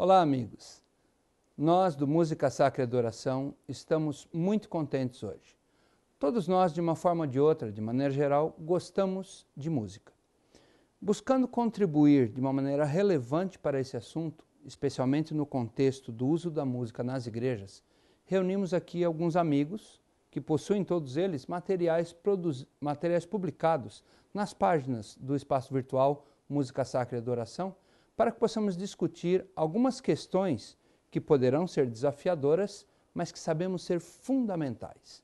Olá, amigos. Nós do Música Sacra e Adoração estamos muito contentes hoje. Todos nós, de uma forma ou de outra, de maneira geral, gostamos de música. Buscando contribuir de uma maneira relevante para esse assunto, especialmente no contexto do uso da música nas igrejas, reunimos aqui alguns amigos que possuem todos eles materiais, materiais publicados nas páginas do espaço virtual Música Sacra e Adoração para que possamos discutir algumas questões que poderão ser desafiadoras, mas que sabemos ser fundamentais.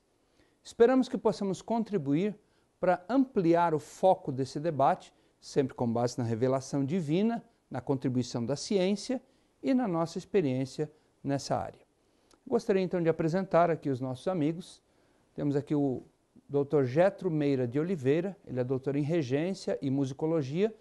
Esperamos que possamos contribuir para ampliar o foco desse debate, sempre com base na revelação divina, na contribuição da ciência e na nossa experiência nessa área. Gostaria então de apresentar aqui os nossos amigos. Temos aqui o Dr. Getro Meira de Oliveira, ele é doutor em regência e musicologia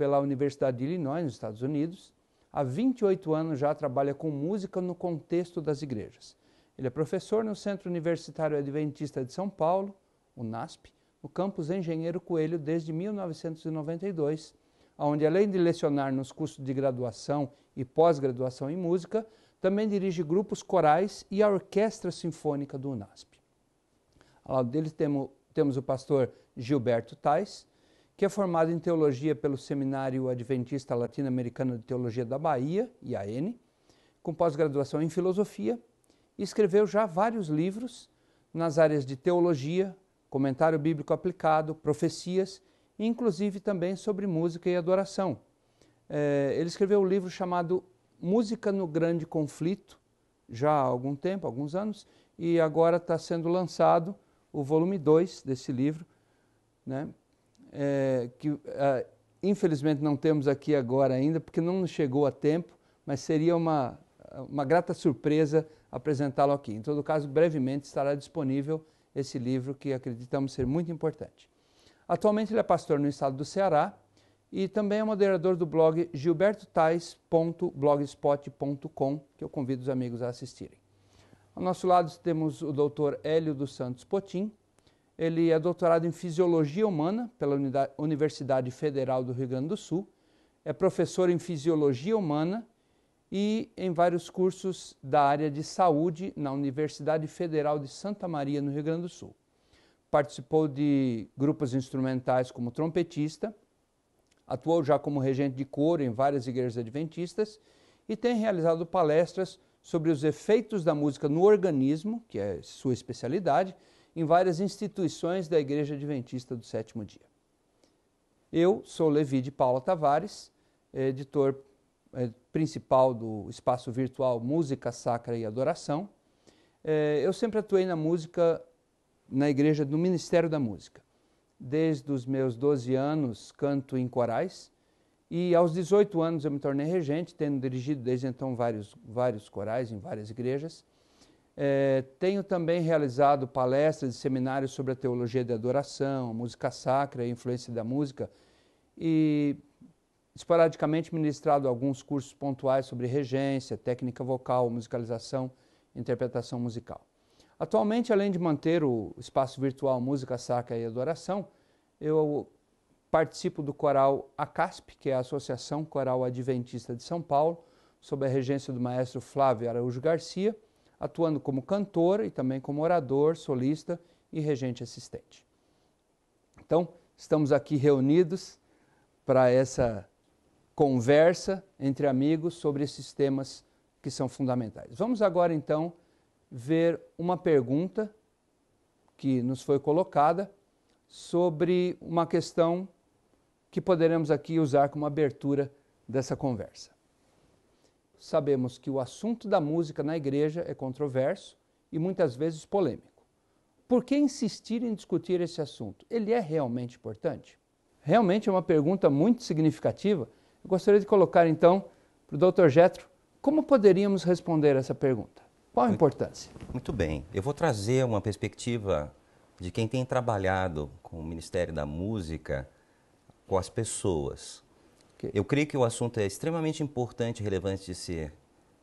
pela Universidade de Illinois, nos Estados Unidos. Há 28 anos já trabalha com música no contexto das igrejas. Ele é professor no Centro Universitário Adventista de São Paulo, o NASP, no campus Engenheiro Coelho desde 1992, onde além de lecionar nos cursos de graduação e pós-graduação em música, também dirige grupos corais e a Orquestra Sinfônica do UNASP. Ao lado dele temos o pastor Gilberto Tais, que é formado em teologia pelo Seminário Adventista Latino-Americano de Teologia da Bahia, IAN, com pós-graduação em filosofia, e escreveu já vários livros nas áreas de teologia, comentário bíblico aplicado, profecias, inclusive também sobre música e adoração. Eh, ele escreveu um livro chamado Música no Grande Conflito, já há algum tempo, alguns anos, e agora está sendo lançado o volume 2 desse livro, né, é, que ah, infelizmente não temos aqui agora ainda, porque não chegou a tempo, mas seria uma, uma grata surpresa apresentá-lo aqui. Em todo caso, brevemente estará disponível esse livro que acreditamos ser muito importante. Atualmente ele é pastor no estado do Ceará e também é moderador do blog gilbertotais.blogspot.com, que eu convido os amigos a assistirem. Ao nosso lado temos o Dr. Hélio dos Santos Potim, ele é doutorado em Fisiologia Humana pela Universidade Federal do Rio Grande do Sul, é professor em Fisiologia Humana e em vários cursos da área de saúde na Universidade Federal de Santa Maria, no Rio Grande do Sul. Participou de grupos instrumentais como trompetista, atuou já como regente de coro em várias igrejas adventistas e tem realizado palestras sobre os efeitos da música no organismo, que é sua especialidade, em várias instituições da Igreja Adventista do Sétimo Dia. Eu sou Levi de Paula Tavares, editor eh, principal do espaço virtual Música Sacra e Adoração. Eh, eu sempre atuei na música na igreja do Ministério da Música. Desde os meus 12 anos canto em corais e aos 18 anos eu me tornei regente, tendo dirigido desde então vários, vários corais em várias igrejas. É, tenho também realizado palestras e seminários sobre a teologia da adoração, música sacra e influência da música, e esporadicamente ministrado alguns cursos pontuais sobre regência, técnica vocal, musicalização, interpretação musical. Atualmente, além de manter o espaço virtual Música Sacra e Adoração, eu participo do coral ACASP, que é a Associação Coral Adventista de São Paulo, sob a regência do maestro Flávio Araújo Garcia atuando como cantor e também como orador, solista e regente assistente. Então, estamos aqui reunidos para essa conversa entre amigos sobre esses temas que são fundamentais. Vamos agora então ver uma pergunta que nos foi colocada sobre uma questão que poderemos aqui usar como abertura dessa conversa sabemos que o assunto da música na igreja é controverso e muitas vezes polêmico. Por que insistir em discutir esse assunto? Ele é realmente importante? Realmente é uma pergunta muito significativa. Eu gostaria de colocar então para o Dr. Getro, como poderíamos responder essa pergunta? Qual a importância? Muito bem, eu vou trazer uma perspectiva de quem tem trabalhado com o Ministério da Música, com as pessoas. Eu creio que o assunto é extremamente importante e relevante de ser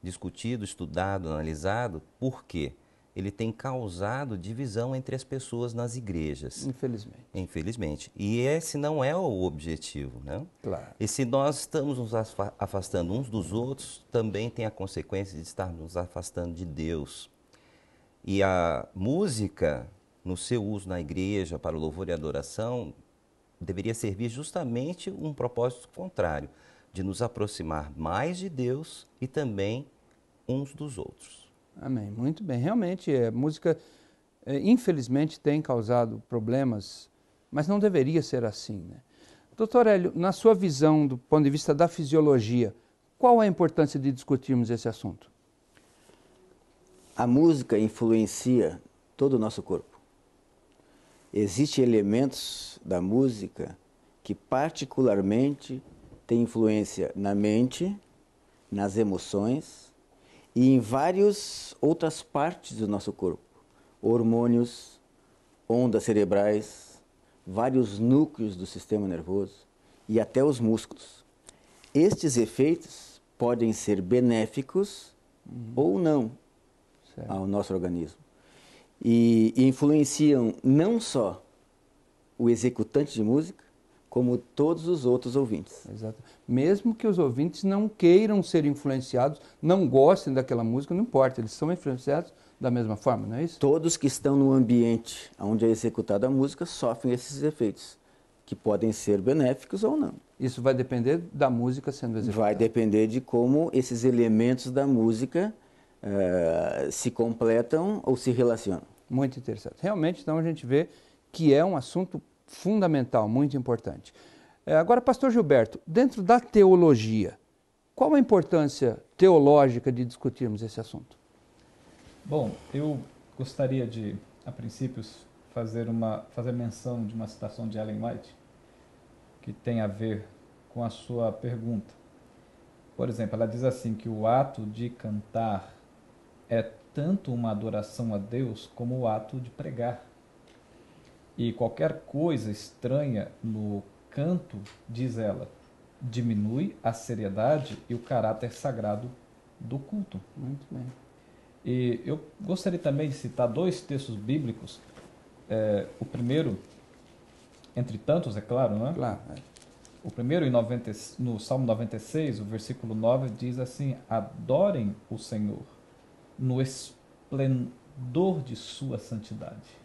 discutido, estudado, analisado, porque ele tem causado divisão entre as pessoas nas igrejas. Infelizmente. Infelizmente. E esse não é o objetivo, né? Claro. E se nós estamos nos afastando uns dos outros, também tem a consequência de estarmos nos afastando de Deus. E a música, no seu uso na igreja para o louvor e adoração, deveria servir justamente um propósito contrário, de nos aproximar mais de Deus e também uns dos outros. Amém. Muito bem. Realmente, a é, música, é, infelizmente, tem causado problemas, mas não deveria ser assim. Né? Doutor Hélio, na sua visão, do ponto de vista da fisiologia, qual é a importância de discutirmos esse assunto? A música influencia todo o nosso corpo. Existem elementos da música que particularmente têm influência na mente, nas emoções e em várias outras partes do nosso corpo. Hormônios, ondas cerebrais, vários núcleos do sistema nervoso e até os músculos. Estes efeitos podem ser benéficos uhum. ou não certo. ao nosso organismo e, influenciam não só o executante de música, como todos os outros ouvintes. Exato. Mesmo que os ouvintes não queiram ser influenciados, não gostem daquela música, não importa, eles são influenciados da mesma forma, não é isso? Todos que estão no ambiente onde é executada a música sofrem esses efeitos, que podem ser benéficos ou não. Isso vai depender da música sendo executada. Vai depender de como esses elementos da música eh, se completam ou se relacionam. Muito interessante. Realmente, então, a gente vê que é um assunto fundamental, muito importante. É, agora, pastor Gilberto, dentro da teologia, qual a importância teológica de discutirmos esse assunto? Bom, eu gostaria de, a princípio, fazer, uma, fazer menção de uma citação de Ellen White, que tem a ver com a sua pergunta. Por exemplo, ela diz assim que o ato de cantar é tanto uma adoração a Deus como o ato de pregar. E qualquer coisa estranha no canto, diz ela, diminui a seriedade e o caráter sagrado do culto. Muito bem. E eu gostaria também de citar dois textos bíblicos. É, o primeiro, entre tantos, é claro, não é? Claro. É. O primeiro, em 90, no Salmo 96, o versículo 9, diz assim: Adorem o Senhor no esplendor de sua santidade.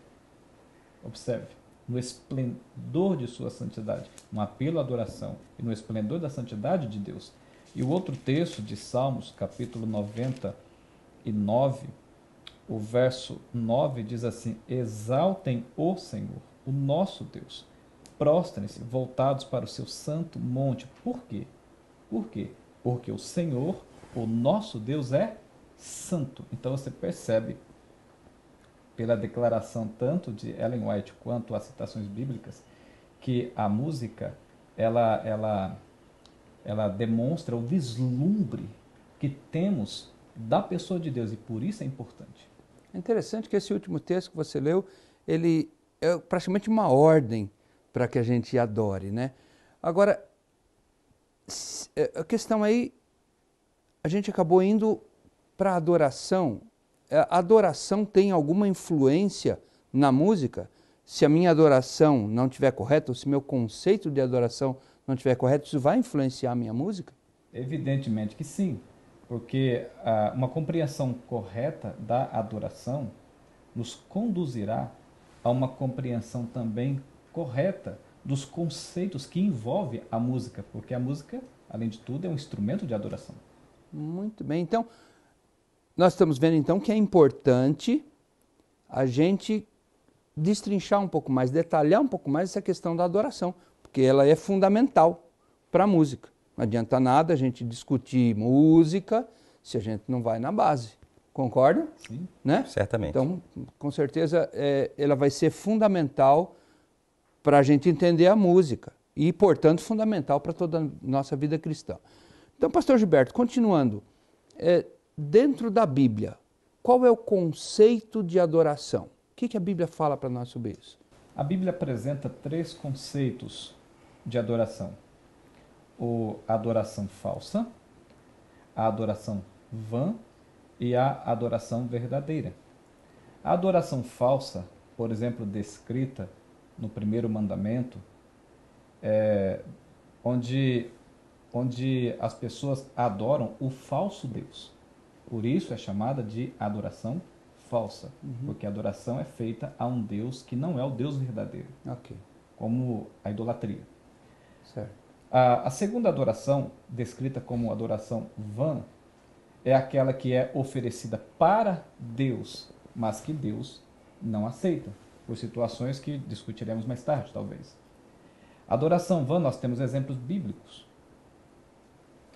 Observe, no esplendor de sua santidade, um apelo à adoração e no esplendor da santidade de Deus. E o outro texto de Salmos, capítulo 99, o verso 9 diz assim: Exaltem o Senhor, o nosso Deus. Prostrem-se, voltados para o seu santo monte. Por quê? Por quê? Porque o Senhor, o nosso Deus, é santo. Então você percebe pela declaração tanto de Ellen White quanto as citações bíblicas que a música ela ela ela demonstra o vislumbre que temos da pessoa de Deus e por isso é importante. É interessante que esse último texto que você leu, ele é praticamente uma ordem para que a gente adore, né? Agora, é, a questão aí, a gente acabou indo para adoração, é, a adoração tem alguma influência na música? Se a minha adoração não estiver correta, ou se meu conceito de adoração não estiver correto, isso vai influenciar a minha música? Evidentemente que sim, porque ah, uma compreensão correta da adoração nos conduzirá a uma compreensão também correta dos conceitos que envolve a música, porque a música, além de tudo, é um instrumento de adoração. Muito bem. Então, nós estamos vendo então que é importante a gente destrinchar um pouco mais, detalhar um pouco mais essa questão da adoração, porque ela é fundamental para a música. Não adianta nada a gente discutir música se a gente não vai na base. Concorda? Sim. Né? Certamente. Então, com certeza, é, ela vai ser fundamental para a gente entender a música e, portanto, fundamental para toda a nossa vida cristã. Então, Pastor Gilberto, continuando, é, dentro da Bíblia, qual é o conceito de adoração? O que, que a Bíblia fala para nós sobre isso? A Bíblia apresenta três conceitos de adoração: o, a adoração falsa, a adoração vã e a adoração verdadeira. A adoração falsa, por exemplo, descrita no primeiro mandamento, é, onde, onde as pessoas adoram o falso Deus. Por isso é chamada de adoração falsa, uhum. porque a adoração é feita a um Deus que não é o Deus verdadeiro, okay. como a idolatria. A, a segunda adoração, descrita como adoração vã, é aquela que é oferecida para Deus, mas que Deus não aceita, por situações que discutiremos mais tarde, talvez. Adoração vã, nós temos exemplos bíblicos.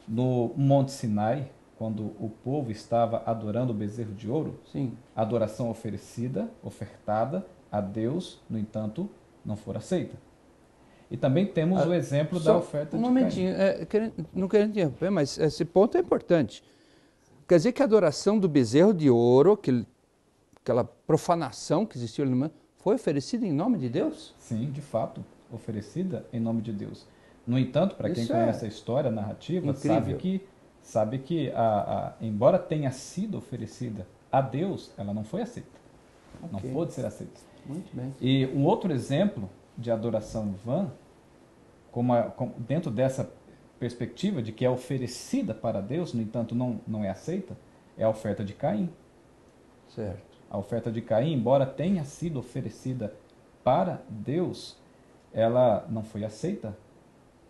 No Monte Sinai, quando o povo estava adorando o bezerro de ouro? Sim. A adoração oferecida, ofertada a Deus, no entanto, não for aceita. E também temos ah, o exemplo da oferta um de Um momentinho, é, não querendo interromper, mas esse ponto é importante. Quer dizer que a adoração do bezerro de ouro, que aquela profanação que existiu ali no mundo, foi oferecida em nome de Deus? Sim, de fato, oferecida em nome de Deus. No entanto, para quem é conhece é a história a narrativa, incrível. sabe que sabe que, a, a, embora tenha sido oferecida a Deus, ela não foi aceita. Okay. Não pôde ser aceita. Muito bem. E um outro exemplo de adoração vã, como, a, como dentro dessa perspectiva de que é oferecida para Deus, no entanto não, não é aceita, é a oferta de Caim. Certo. A oferta de Caim, embora tenha sido oferecida para Deus, ela não foi aceita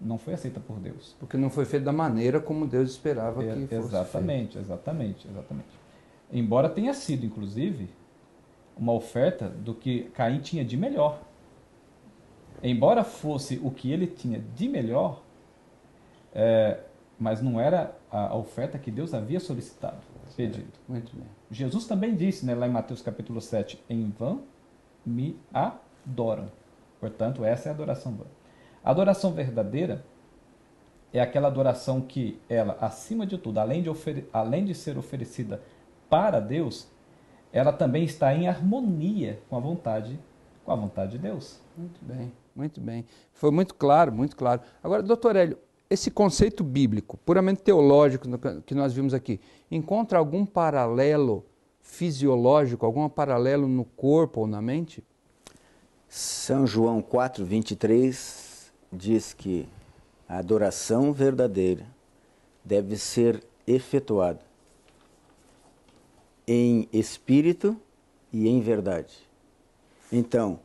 não foi aceita por Deus. Porque não foi feita da maneira como Deus esperava é, que fosse. Exatamente, feito. exatamente, exatamente. Embora tenha sido, inclusive, uma oferta do que Caim tinha de melhor. Embora fosse o que ele tinha de melhor, é, mas não era a oferta que Deus havia solicitado, pedido. É, muito bem. Jesus também disse, né, lá em Mateus capítulo 7, em vão me adoram. Portanto, essa é a adoração vã. A adoração verdadeira é aquela adoração que ela, acima de tudo, além de, além de ser oferecida para Deus, ela também está em harmonia com a vontade, com a vontade de Deus. Muito bem, muito bem. Foi muito claro, muito claro. Agora, doutor Hélio, esse conceito bíblico, puramente teológico que nós vimos aqui, encontra algum paralelo fisiológico, algum paralelo no corpo ou na mente? São João 4, 23 diz que a adoração verdadeira deve ser efetuada em espírito e em verdade. Então,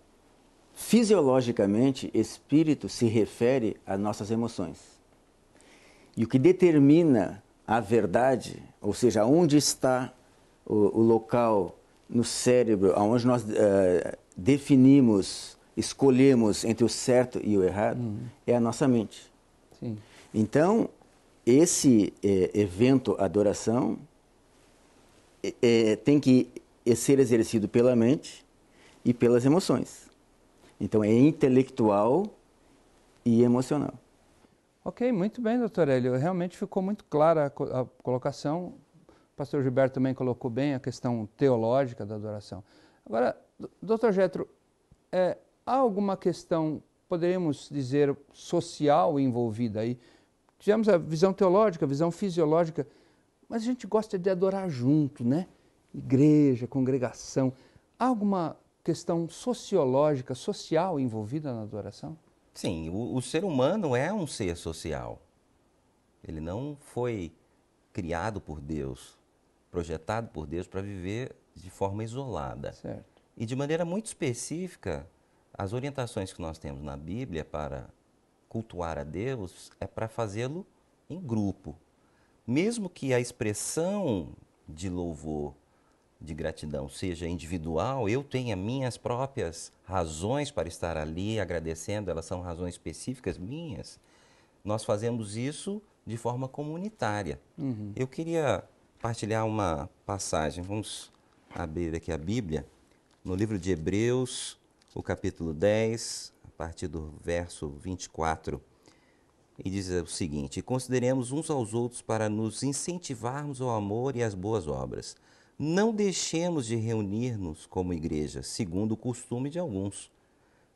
fisiologicamente, espírito se refere às nossas emoções. E o que determina a verdade, ou seja, onde está o, o local no cérebro, aonde nós uh, definimos escolhemos entre o certo e o errado uhum. é a nossa mente. Sim. Então, esse é, evento adoração é, tem que ser exercido pela mente e pelas emoções. Então, é intelectual e emocional. Ok, muito bem, doutor Hélio. Realmente ficou muito clara a, a colocação. O pastor Gilberto também colocou bem a questão teológica da adoração. Agora, doutor Getro, é, há alguma questão, poderíamos dizer, social envolvida aí. Tivemos a visão teológica, a visão fisiológica, mas a gente gosta de adorar junto, né? Igreja, congregação. Há alguma questão sociológica, social envolvida na adoração? Sim, o, o ser humano é um ser social. Ele não foi criado por Deus, projetado por Deus para viver de forma isolada. Certo. E de maneira muito específica, as orientações que nós temos na Bíblia para cultuar a Deus é para fazê-lo em grupo. Mesmo que a expressão de louvor, de gratidão seja individual, eu tenha minhas próprias razões para estar ali agradecendo, elas são razões específicas minhas, nós fazemos isso de forma comunitária. Uhum. Eu queria partilhar uma passagem, vamos abrir aqui a Bíblia, no livro de Hebreus, o capítulo 10, a partir do verso 24, e diz o seguinte: Consideremos uns aos outros para nos incentivarmos ao amor e às boas obras. Não deixemos de reunir-nos como igreja, segundo o costume de alguns,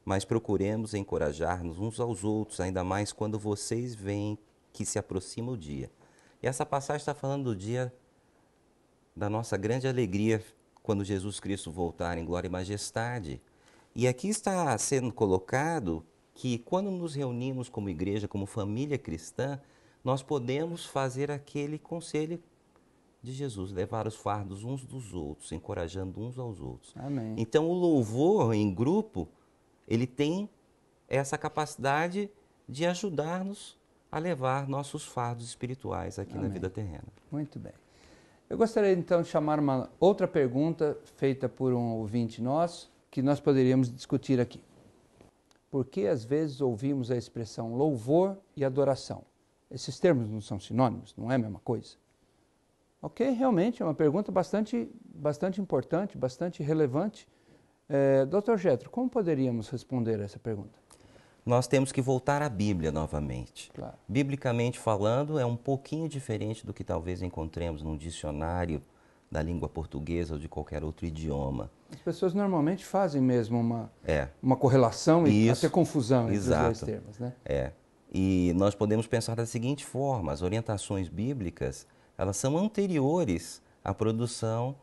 mas procuremos encorajar-nos uns aos outros, ainda mais quando vocês veem que se aproxima o dia. E essa passagem está falando do dia da nossa grande alegria quando Jesus Cristo voltar em glória e majestade. E aqui está sendo colocado que quando nos reunimos como igreja, como família cristã, nós podemos fazer aquele conselho de Jesus, levar os fardos uns dos outros, encorajando uns aos outros. Amém. Então, o louvor em grupo, ele tem essa capacidade de ajudar-nos a levar nossos fardos espirituais aqui Amém. na vida terrena. Muito bem. Eu gostaria então de chamar uma outra pergunta feita por um ouvinte nosso, que nós poderíamos discutir aqui. Por que às vezes ouvimos a expressão louvor e adoração? Esses termos não são sinônimos, não é a mesma coisa. Ok, realmente é uma pergunta bastante, bastante importante, bastante relevante. É, Dr. Getro, como poderíamos responder a essa pergunta? Nós temos que voltar à Bíblia novamente. Claro. Biblicamente falando, é um pouquinho diferente do que talvez encontremos num dicionário da língua portuguesa ou de qualquer outro idioma. As pessoas normalmente fazem mesmo uma, é. uma correlação e Isso. até confusão Exato. entre os dois termos, né? É. E nós podemos pensar da seguinte forma: as orientações bíblicas elas são anteriores à produção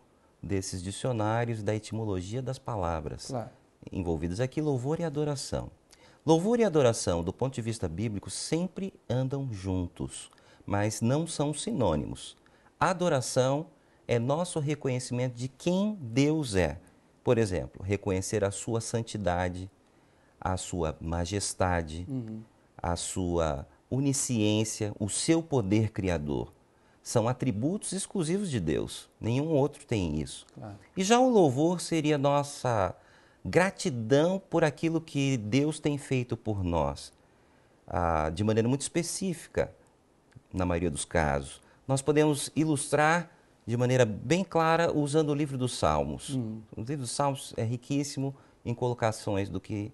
desses dicionários da etimologia das palavras claro. envolvidos aqui louvor e adoração. Louvor e adoração, do ponto de vista bíblico, sempre andam juntos, mas não são sinônimos. Adoração é nosso reconhecimento de quem Deus é. Por exemplo, reconhecer a sua santidade, a sua majestade, uhum. a sua onisciência, o seu poder criador. São atributos exclusivos de Deus. Nenhum outro tem isso. Claro. E já o louvor seria nossa gratidão por aquilo que Deus tem feito por nós, ah, de maneira muito específica, na maioria dos casos. Nós podemos ilustrar de maneira bem clara usando o livro dos Salmos. Hum. O livro dos Salmos é riquíssimo em colocações do que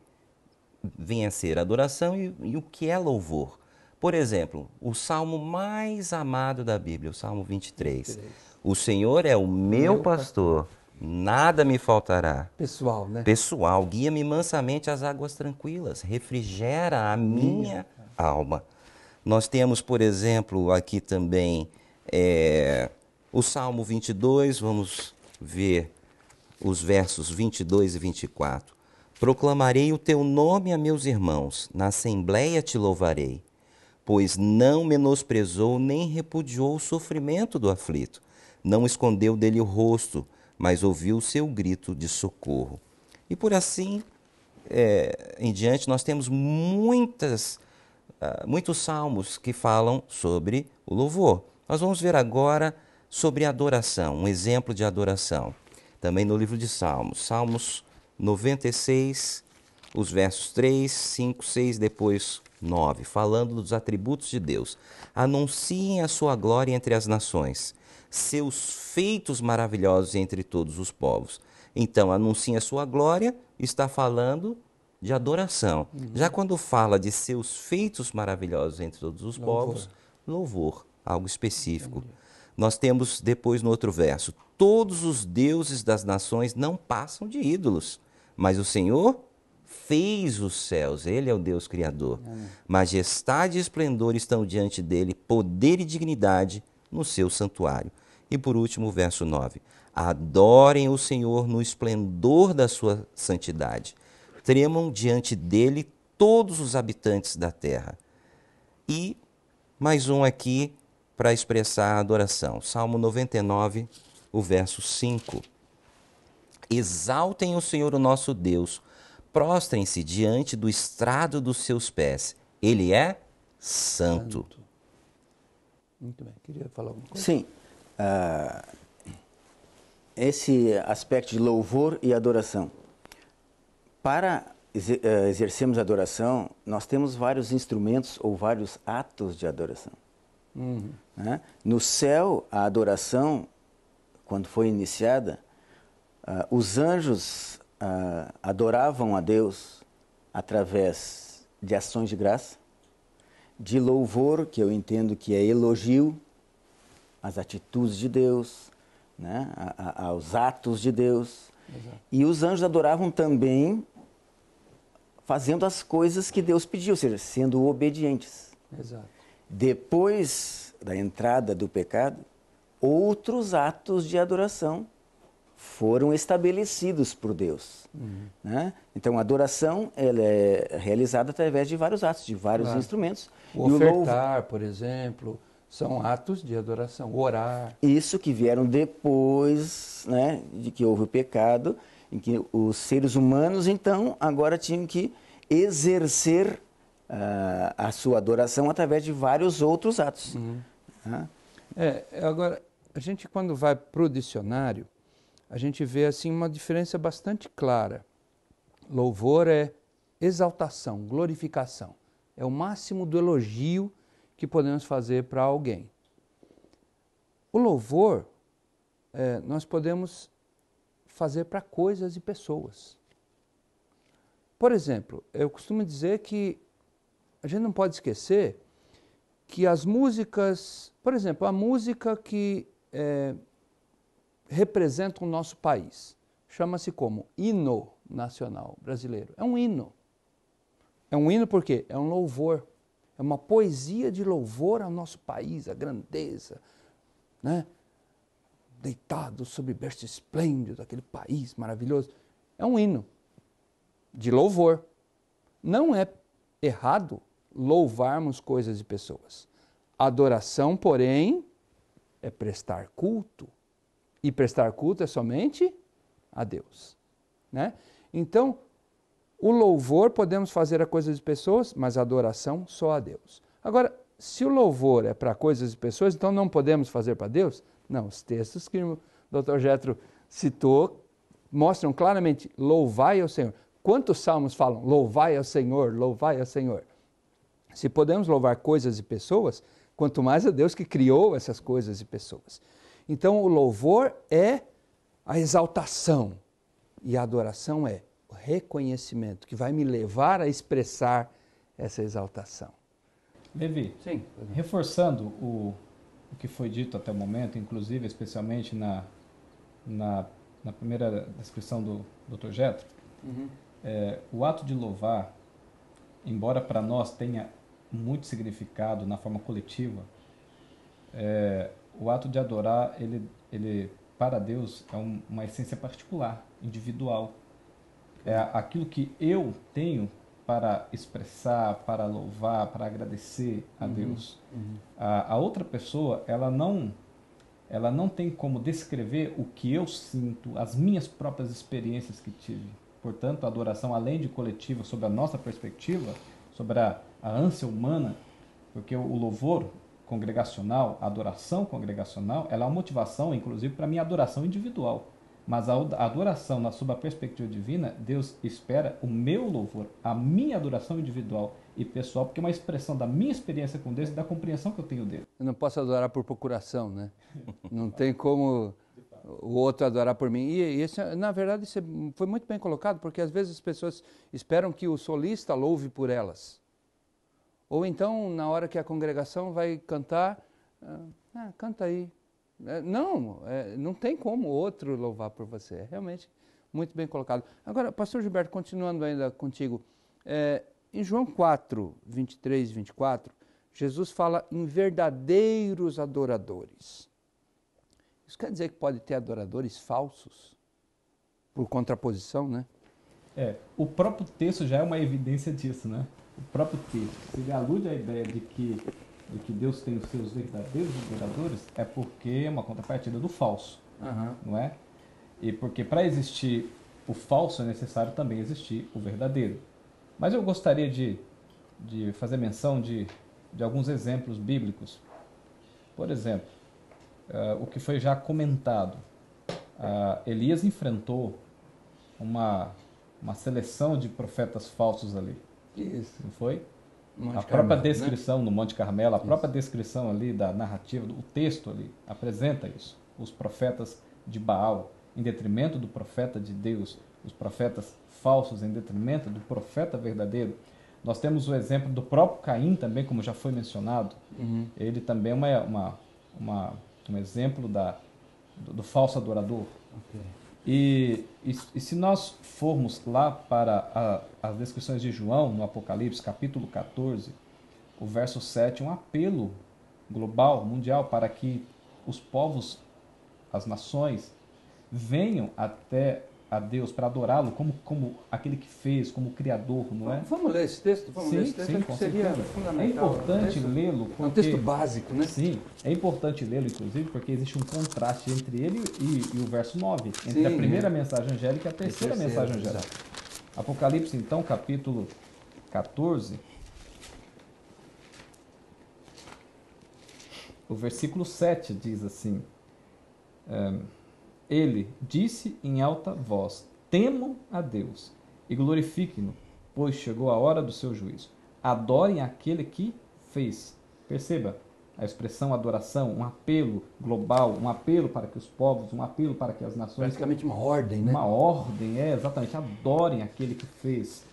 vem a ser adoração e, e o que é louvor. Por exemplo, o salmo mais amado da Bíblia, o Salmo 23. 23. O Senhor é o meu, meu pastor, pastor, nada me faltará. Pessoal, né? Pessoal, guia-me mansamente às águas tranquilas, refrigera a minha, alma. Nós temos, por exemplo, aqui também é, o Salmo 22, vamos ver os versos 22 e 24. Proclamarei o teu nome a meus irmãos, na assembleia te louvarei, pois não menosprezou nem repudiou o sofrimento do aflito, não escondeu dele o rosto, mas ouviu o seu grito de socorro. E por assim é, em diante, nós temos muitas, uh, muitos salmos que falam sobre o louvor. Nós vamos ver agora sobre adoração, um exemplo de adoração, também no livro de Salmos, Salmos 96, os versos 3, 5, 6, depois 9, falando dos atributos de Deus. Anunciem a sua glória entre as nações, seus feitos maravilhosos entre todos os povos. Então, anunciem a sua glória, está falando de adoração. Uhum. Já quando fala de seus feitos maravilhosos entre todos os louvor. povos, louvor, algo específico. Entendi. Nós temos depois no outro verso: Todos os deuses das nações não passam de ídolos, mas o Senhor fez os céus, ele é o Deus criador. Amém. Majestade e esplendor estão diante dele, poder e dignidade no seu santuário. E por último, o verso 9: Adorem o Senhor no esplendor da sua santidade. Tremam diante dele todos os habitantes da terra. E mais um aqui para expressar a adoração. Salmo 99, o verso 5. Exaltem o Senhor, o nosso Deus, prostrem-se diante do estrado dos seus pés. Ele é santo. santo. Muito bem, queria falar alguma coisa? Sim. Uh, esse aspecto de louvor e adoração. Para eh, exercermos adoração, nós temos vários instrumentos ou vários atos de adoração. Uhum. Né? No céu, a adoração, quando foi iniciada, uh, os anjos uh, adoravam a Deus através de ações de graça, de louvor, que eu entendo que é elogio às atitudes de Deus, né? A, a, aos atos de Deus. Exato. E os anjos adoravam também fazendo as coisas que Deus pediu, ou seja, sendo obedientes. Exato. Depois da entrada do pecado, outros atos de adoração foram estabelecidos por Deus. Uhum. Né? Então, a adoração ela é realizada através de vários atos, de vários claro. instrumentos. O e ofertar, o por exemplo, são atos de adoração. O Orar. Isso que vieram depois né, de que houve o pecado, em que os seres humanos, então, agora tinham que exercer a, a sua adoração através de vários outros atos. Uhum. Né? É, agora, a gente quando vai para o dicionário, a gente vê assim uma diferença bastante clara. Louvor é exaltação, glorificação. É o máximo do elogio que podemos fazer para alguém. O louvor é, nós podemos fazer para coisas e pessoas. Por exemplo, eu costumo dizer que a gente não pode esquecer que as músicas, por exemplo, a música que é, representa o nosso país, chama-se como hino nacional brasileiro. É um hino. É um hino porque é um louvor, é uma poesia de louvor ao nosso país, à grandeza, né? Deitado sob berço esplêndido daquele país maravilhoso. É um hino de louvor. Não é errado louvarmos coisas e pessoas. Adoração, porém, é prestar culto. E prestar culto é somente a Deus. Né? Então, o louvor podemos fazer a coisas e pessoas, mas a adoração só a Deus. Agora, se o louvor é para coisas e pessoas, então não podemos fazer para Deus? Não, os textos que o Dr. Getro citou mostram claramente: louvai ao Senhor. Quantos salmos falam louvai ao Senhor, louvai ao Senhor? Se podemos louvar coisas e pessoas, quanto mais a é Deus que criou essas coisas e pessoas. Então, o louvor é a exaltação e a adoração é o reconhecimento que vai me levar a expressar essa exaltação. Levi, Sim. reforçando o, o que foi dito até o momento, inclusive especialmente na, na, na primeira descrição do Dr. Getro, uhum. é, o ato de louvar, embora para nós tenha muito significado na forma coletiva, é, o ato de adorar, ele, ele para Deus, é um, uma essência particular, individual. É aquilo que eu tenho para expressar, para louvar, para agradecer a uhum, Deus. Uhum. A, a outra pessoa, ela não ela não tem como descrever o que eu sinto, as minhas próprias experiências que tive. Portanto, a adoração, além de coletiva, sobre a nossa perspectiva, sobre a a ânsia humana, porque o louvor congregacional, a adoração congregacional, ela é uma motivação, inclusive, para a minha adoração individual. Mas a adoração, na, sob a perspectiva divina, Deus espera o meu louvor, a minha adoração individual e pessoal, porque é uma expressão da minha experiência com Deus e da compreensão que eu tenho dele. Eu não posso adorar por procuração, né? Não tem como o outro adorar por mim. E esse na verdade, isso é, foi muito bem colocado, porque às vezes as pessoas esperam que o solista louve por elas. Ou então, na hora que a congregação vai cantar, ah, ah canta aí. É, não, é, não tem como outro louvar por você. É realmente muito bem colocado. Agora, pastor Gilberto, continuando ainda contigo, é, em João 4, 23 e 24, Jesus fala em verdadeiros adoradores. Isso quer dizer que pode ter adoradores falsos? Por contraposição, né? É, o próprio texto já é uma evidência disso, né? o próprio texto, se ele alude à ideia de que, de que Deus tem os seus verdadeiros liberadores, é porque é uma contrapartida do falso, uhum. não é? E porque para existir o falso é necessário também existir o verdadeiro. Mas eu gostaria de, de fazer menção de, de alguns exemplos bíblicos. Por exemplo, uh, o que foi já comentado, uh, Elias enfrentou uma, uma seleção de profetas falsos ali. Isso. Não foi? Monte a própria Carmelo, né? descrição né? no Monte Carmelo, a isso. própria descrição ali da narrativa, o texto ali apresenta isso. Os profetas de Baal, em detrimento do profeta de Deus, os profetas falsos em detrimento do profeta verdadeiro. Nós temos o exemplo do próprio Caim também, como já foi mencionado. Uhum. Ele também é uma, uma, uma, um exemplo da, do, do falso adorador. Okay. E, e, e, se nós formos lá para a, as descrições de João, no Apocalipse, capítulo 14, o verso 7, um apelo global, mundial, para que os povos, as nações, venham até a Deus, para adorá-lo como, como aquele que fez, como criador, não é? Vamos ler esse texto? Vamos sim, ler esse texto, sim, seria fundamental. É importante é lê-lo. Porque... É um texto básico, né? Sim, é importante lê-lo, inclusive, porque existe um contraste entre ele e, e o verso 9, entre sim, a primeira é. mensagem angélica e a terceira, terceira mensagem angélica. Exato. Apocalipse, então, capítulo 14, o versículo 7 diz assim. Um, eh, ele disse em alta voz: Temo a Deus e glorifiquem-no, pois chegou a hora do seu juízo. Adorem aquele que fez. Perceba a expressão adoração, um apelo global, um apelo para que os povos, um apelo para que as nações. Praticamente uma ordem, né? Uma ordem, é, exatamente. Adorem aquele que fez.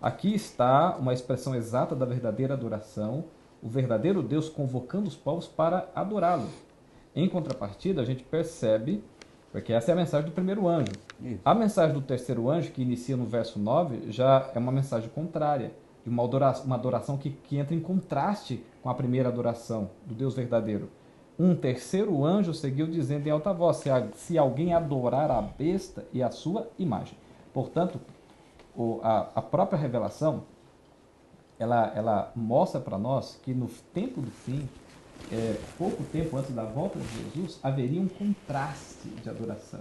Aqui está uma expressão exata da verdadeira adoração, o verdadeiro Deus convocando os povos para adorá-lo. Em contrapartida, a gente percebe porque essa é a mensagem do primeiro anjo. Isso. A mensagem do terceiro anjo, que inicia no verso 9, já é uma mensagem contrária, de uma adoração, uma adoração que, que entra em contraste com a primeira adoração do Deus verdadeiro. Um terceiro anjo seguiu dizendo em alta voz: se, a, se alguém adorar a besta e a sua imagem. Portanto, o, a, a própria revelação ela, ela mostra para nós que no tempo do fim é, pouco tempo antes da volta de Jesus, haveria um contraste de adoração.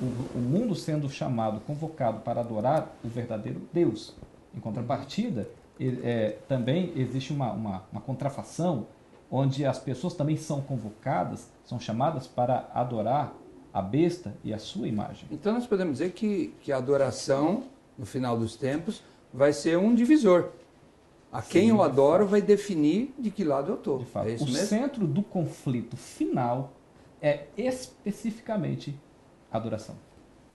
O, o mundo sendo chamado, convocado para adorar o verdadeiro Deus. Em contrapartida, é, também existe uma, uma, uma contrafação, onde as pessoas também são convocadas, são chamadas para adorar a besta e a sua imagem. Então nós podemos dizer que, que a adoração, no final dos tempos, vai ser um divisor. A quem Sim. eu adoro vai definir de que lado eu estou. É o mesmo? centro do conflito final é especificamente a adoração.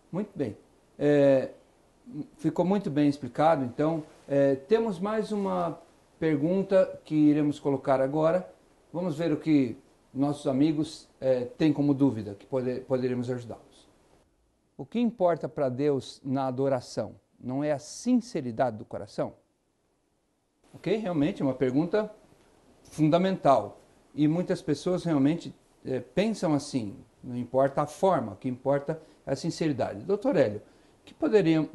Muito bem. É, ficou muito bem explicado, então. É, temos mais uma pergunta que iremos colocar agora. Vamos ver o que nossos amigos é, têm como dúvida, que poder, ajudá-los. O que importa para Deus na adoração? Não é a sinceridade do coração? Ok? Realmente é uma pergunta fundamental. E muitas pessoas realmente é, pensam assim, não importa a forma, o que importa é a sinceridade. Doutor Hélio, que poderíamos,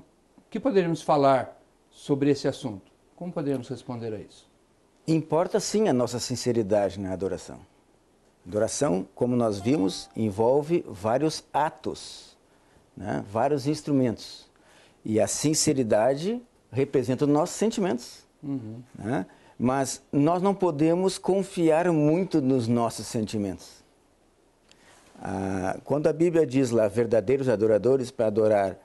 que poderíamos falar sobre esse assunto? Como poderíamos responder a isso? Importa sim a nossa sinceridade na adoração. Adoração, como nós vimos, envolve vários atos, né? vários instrumentos. E a sinceridade representa os nossos sentimentos. Uhum. Né? Mas nós não podemos confiar muito nos nossos sentimentos. Ah, quando a Bíblia diz lá, verdadeiros adoradores para adorar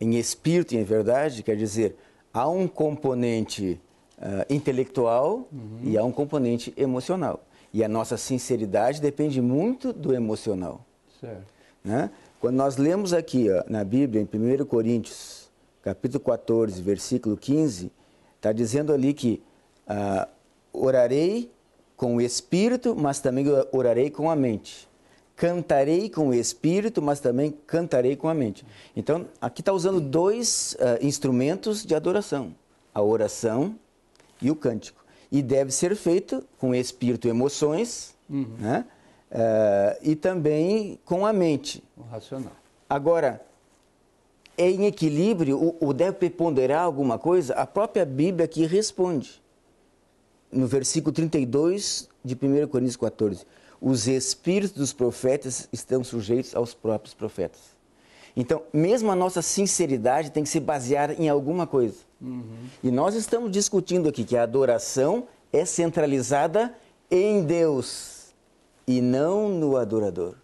em espírito e em verdade, quer dizer, há um componente ah, intelectual uhum. e há um componente emocional. E a nossa sinceridade depende muito do emocional. Certo. Né? Quando nós lemos aqui ó, na Bíblia, em 1 Coríntios, capítulo 14, versículo 15, Está dizendo ali que ah, orarei com o espírito, mas também orarei com a mente. Cantarei com o espírito, mas também cantarei com a mente. Então, aqui está usando dois ah, instrumentos de adoração: a oração e o cântico. E deve ser feito com espírito e emoções, uhum. né? Ah, e também com a mente. O racional. Agora, é em equilíbrio ou, deve preponderar alguma coisa, a própria Bíblia que responde. No versículo 32 de 1 Coríntios 14: Os espíritos dos profetas estão sujeitos aos próprios profetas. Então, mesmo a nossa sinceridade tem que se basear em alguma coisa. Uhum. E nós estamos discutindo aqui que a adoração é centralizada em Deus e não no adorador.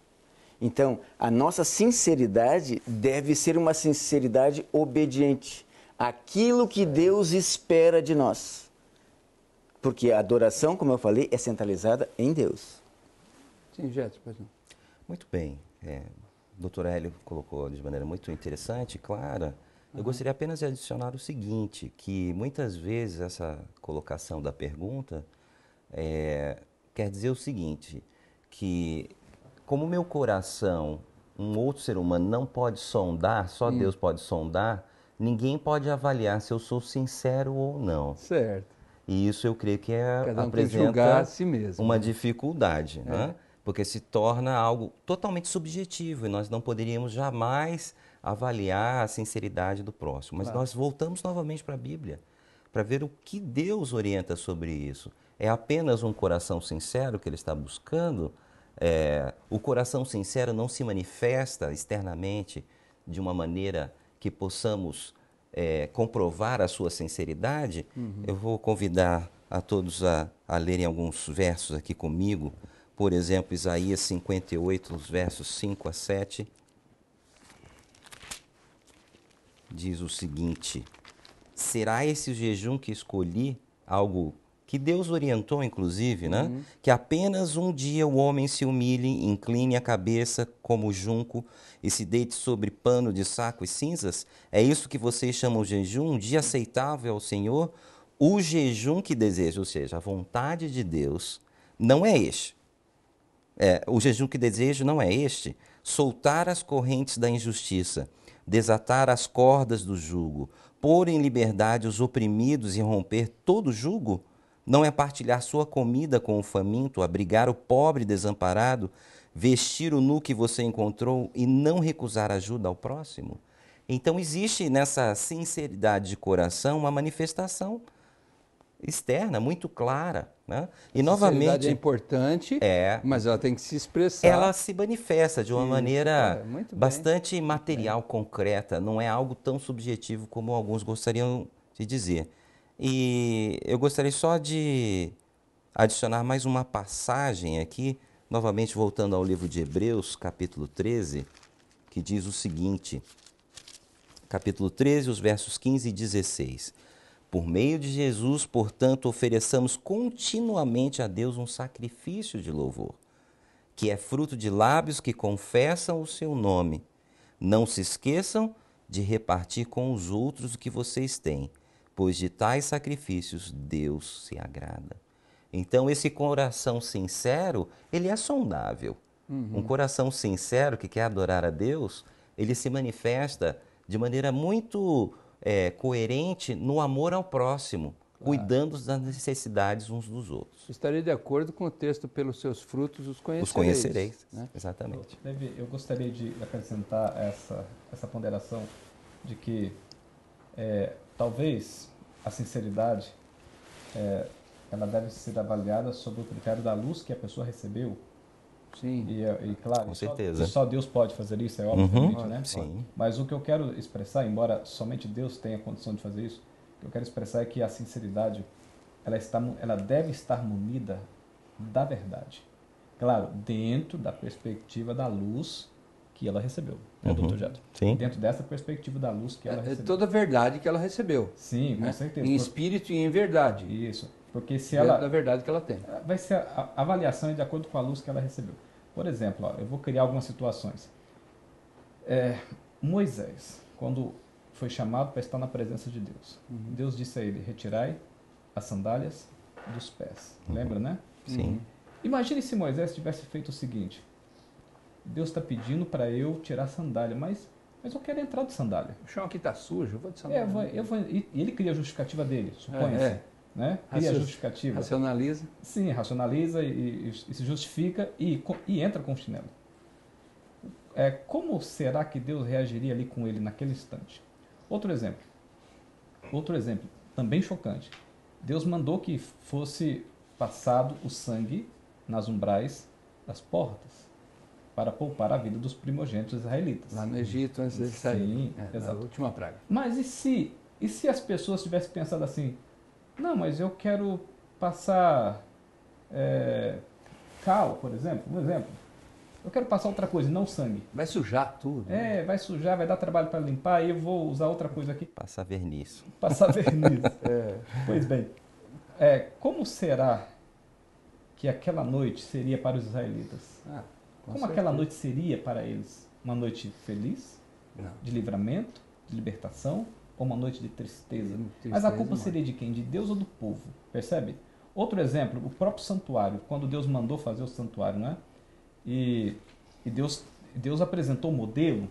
Então, a nossa sinceridade deve ser uma sinceridade obediente àquilo que Deus espera de nós. Porque a adoração, como eu falei, é centralizada em Deus. Sim, Jéssica, pois não. Muito bem. É, o doutor Hélio colocou de maneira muito interessante, clara. Eu uhum. gostaria apenas de adicionar o seguinte, que muitas vezes essa colocação da pergunta é, quer dizer o seguinte, que como meu coração, um outro ser humano não pode sondar, só Sim. Deus pode sondar, ninguém pode avaliar se eu sou sincero ou não. Certo. E isso eu creio que é Cada um apresenta si mesmo, uma né? dificuldade, né? é. né? Porque se torna algo totalmente subjetivo e nós não poderíamos jamais avaliar a sinceridade do próximo. Mas claro. nós voltamos novamente para a Bíblia para ver o que Deus orienta sobre isso. É apenas um coração sincero que ele está buscando é, o coração sincero não se manifesta externamente de uma maneira que possamos é, comprovar a sua sinceridade. Uhum. Eu vou convidar a todos a, a lerem alguns versos aqui comigo. Por exemplo, Isaías 58, nos versos 5 a 7. Diz o seguinte: Será esse jejum que escolhi algo que Deus orientou, inclusive, né? Uhum. Que apenas um dia o homem se humilhe, incline a cabeça como junco e se deite sobre pano de saco e cinzas? É isso que vocês chamam de jejum? Um dia aceitável ao Senhor? O jejum que deseja, ou seja, a vontade de Deus, não é este. É, o jejum que desejo não é este. Soltar as correntes da injustiça, desatar as cordas do jugo, pôr em liberdade os oprimidos e romper todo jugo? Não é partilhar sua comida com o faminto, abrigar o pobre desamparado, vestir o nu que você encontrou e não recusar ajuda ao próximo? Então, existe nessa sinceridade de coração uma manifestação externa, muito clara. Né? E novamente. é importante, é, mas ela tem que se expressar. Ela se manifesta de uma maneira é, bastante material, é. concreta, não é algo tão subjetivo como alguns gostariam de dizer. E eu gostaria só de adicionar mais uma passagem aqui, novamente voltando ao livro de Hebreus, capítulo 13, que diz o seguinte: capítulo 13, os versos 15 e 16. Por meio de Jesus, portanto, ofereçamos continuamente a Deus um sacrifício de louvor, que é fruto de lábios que confessam o seu nome. Não se esqueçam de repartir com os outros o que vocês têm pois de tais sacrifícios Deus se agrada. Então, esse coração sincero, ele é sondável. Uhum. Um coração sincero que quer adorar a Deus, ele se manifesta de maneira muito é, coerente no amor ao próximo, claro. cuidando das necessidades uns dos outros. Estarei de acordo com o texto, pelos seus frutos os conhecereis. Os conhecereis, né? exatamente. Então, Levi, eu gostaria de acrescentar essa, essa ponderação de que é, Talvez a sinceridade é, ela deve ser avaliada sob o critério da luz que a pessoa recebeu. Sim. E, é, e claro, com só, certeza. Só, Deus pode fazer isso, é óbvio, uhum, né? Sim. Mas o que eu quero expressar, embora somente Deus tenha condição de fazer isso, o que eu quero expressar é que a sinceridade ela está, ela deve estar munida da verdade. Claro, dentro da perspectiva da luz que ela recebeu, né, uhum. Jato? Sim. Dentro dessa perspectiva da luz que ela é, é Toda a verdade que ela recebeu. Sim, né? com certeza. Em espírito e em verdade. Isso. Porque se ela. Da verdade que ela tem. É, vai ser a avaliação é de acordo com a luz que ela recebeu. Por exemplo, ó, eu vou criar algumas situações. É, Moisés, quando foi chamado para estar na presença de Deus, uhum. Deus disse a ele: retirai as sandálias dos pés. Uhum. Lembra, né? Sim. Uhum. Imagine se Moisés tivesse feito o seguinte: Deus está pedindo para eu tirar a sandália, mas, mas eu quero entrar de sandália. O chão aqui está sujo, eu vou de sandália. É, eu vou, eu vou, e ele cria a justificativa dele, suponha-se. É, é. Né? Cria Raci justificativa. Racionaliza. Sim, racionaliza e, e, e se justifica e, e entra com o chinelo. É, como será que Deus reagiria ali com ele naquele instante? Outro exemplo. Outro exemplo, também chocante. Deus mandou que fosse passado o sangue nas umbrais das portas para poupar a vida dos primogênitos israelitas. Lá no Egito, antes deles saírem. Sim, é, exato. última praga. Mas e se, e se as pessoas tivessem pensado assim, não, mas eu quero passar é, cal, por exemplo, um exemplo. Eu quero passar outra coisa, não sangue. Vai sujar tudo. Né? É, né? vai sujar, vai dar trabalho para limpar e eu vou usar outra coisa aqui. Passar verniz. Passar verniz. é. Pois bem, é, como será que aquela noite seria para os israelitas? Ah como certeza. aquela noite seria para eles? Uma noite feliz? Não. De livramento? De libertação? Ou uma noite de tristeza? tristeza Mas a culpa mãe. seria de quem? De Deus ou do povo? Percebe? Outro exemplo, o próprio santuário. Quando Deus mandou fazer o santuário, não é? E, e Deus, Deus apresentou o modelo.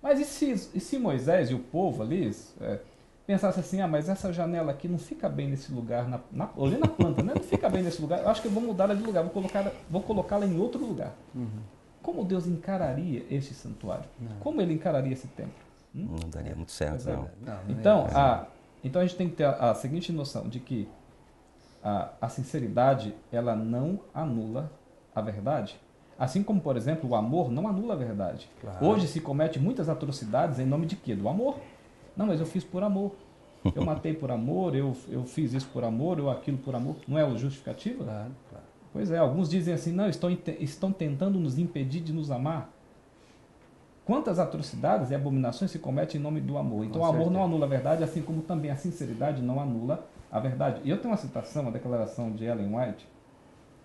Mas e se, e se Moisés e o povo ali. É, pensasse assim, ah, mas essa janela aqui não fica bem nesse lugar, na, na, olhando na planta, né? não fica bem nesse lugar, eu acho que eu vou mudar ela de lugar, vou, colocar, vou colocá-la em outro lugar. Uhum. Como Deus encararia este santuário? Não. Como ele encararia esse templo? Hum? Não daria muito certo, é. não. não. Então, a, então a gente tem que ter a, a seguinte noção de que a, a sinceridade, ela não anula a verdade. Assim como, por exemplo, o amor não anula a verdade. Claro. Hoje se comete muitas atrocidades em nome de quê? Do amor. Não, mas eu fiz por amor. Eu matei por amor, eu, eu fiz isso por amor, eu aquilo por amor. Não é o justificativo? Claro, claro. Pois é, alguns dizem assim, não, estão, estão tentando nos impedir de nos amar. Quantas atrocidades e abominações se cometem em nome do amor? Então, o amor não anula a verdade, assim como também a sinceridade não anula a verdade. E eu tenho uma citação, uma declaração de Ellen White,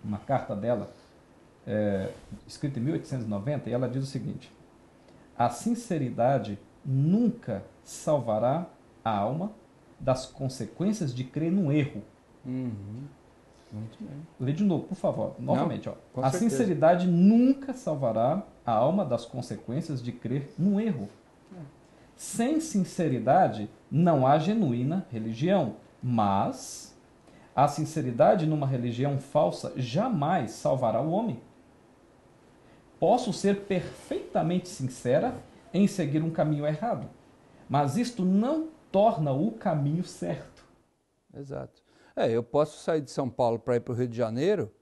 uma carta dela, é, escrita em 1890, e ela diz o seguinte: A sinceridade nunca salvará a alma das consequências de crer num erro. Uhum. Muito bem. Lê de novo, por favor, novamente. Não, ó. A certeza. sinceridade nunca salvará a alma das consequências de crer num erro. Sem sinceridade, não há genuína religião. Mas a sinceridade numa religião falsa jamais salvará o homem. Posso ser perfeitamente sincera em seguir um caminho errado. Mas isto não torna o caminho certo. Exato. É, eu posso sair de São Paulo para ir para o Rio de Janeiro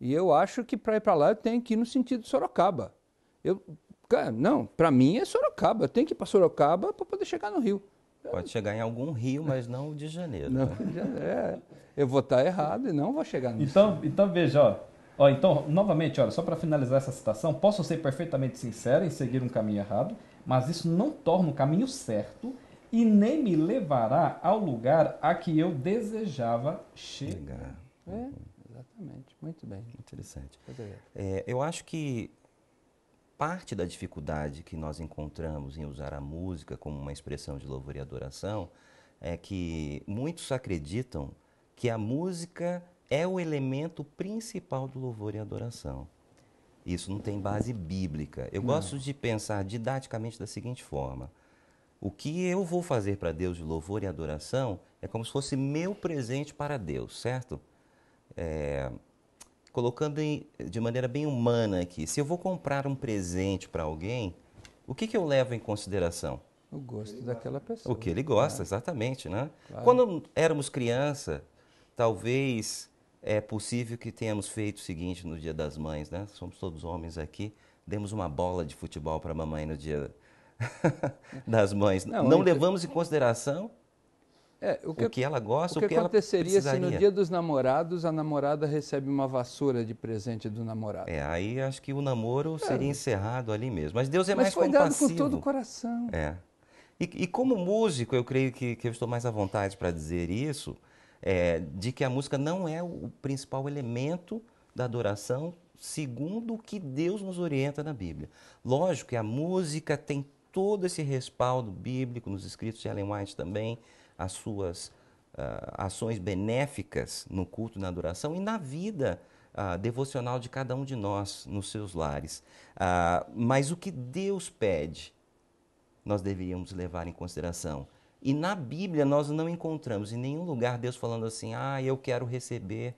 e eu acho que para ir para lá eu tenho que ir no sentido de Sorocaba. Eu, cara, não, para mim é Sorocaba. Eu tenho que ir para Sorocaba para poder chegar no Rio. Pode chegar em algum rio, mas não o de janeiro. Não, né? é, eu vou estar tá errado e não vou chegar nisso. Então, então veja, ó, Ó, então, novamente, olha, só para finalizar essa citação, posso ser perfeitamente sincero em seguir um caminho errado, mas isso não torna o caminho certo e nem me levará ao lugar a que eu desejava chegar. É, exatamente, muito bem. Interessante. É, eu acho que parte da dificuldade que nós encontramos em usar a música como uma expressão de louvor e adoração é que muitos acreditam que a música é o elemento principal do louvor e adoração. Isso não tem base bíblica. Eu não. gosto de pensar didaticamente da seguinte forma: o que eu vou fazer para Deus de louvor e adoração é como se fosse meu presente para Deus, certo? É, colocando em, de maneira bem humana aqui, se eu vou comprar um presente para alguém, o que, que eu levo em consideração? O gosto daquela pessoa. O que ele gosta, é. exatamente, né? Claro. Quando éramos criança, talvez é possível que tenhamos feito o seguinte no Dia das Mães, né? Somos todos homens aqui, demos uma bola de futebol para a mamãe no Dia das Mães. Não, Não levamos em consideração é, o, que, o, que, ela gosta, o que, o que aconteceria se no dia dos namorados a namorada recebe uma vassoura de presente do namorado? É, aí acho que o namoro é. seria encerrado ali mesmo. Mas Deus é Mas mais foi Dado com todo o coração. É. E, e como músico, eu creio que, que eu estou mais à vontade para dizer isso é, de que a música não é o principal elemento da adoração, segundo o que Deus nos orienta na Bíblia. Lógico que a música tem todo esse respaldo bíblico nos escritos de Ellen White também, as suas uh, ações benéficas no culto, na adoração e na vida uh, devocional de cada um de nós nos seus lares. Uh, mas o que Deus pede, nós deveríamos levar em consideração. E na Bíblia nós não encontramos em nenhum lugar Deus falando assim: ah, eu quero receber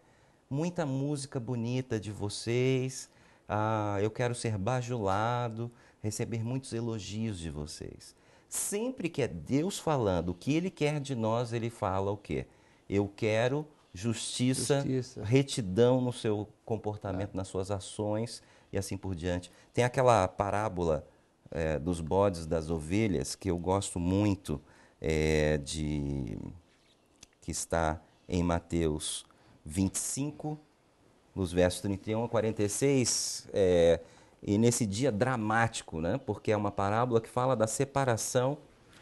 muita música bonita de vocês, ah, eu quero ser bajulado, receber muitos elogios de vocês. Sempre que é Deus falando o que Ele quer de nós, Ele fala o quê? Eu quero justiça, justiça. retidão no seu comportamento, tá. nas suas ações e assim por diante. Tem aquela parábola é, dos bodes das ovelhas que eu gosto muito é, de, que está em Mateus 25, nos versos 31 a 46. É, e nesse dia dramático, né? porque é uma parábola que fala da separação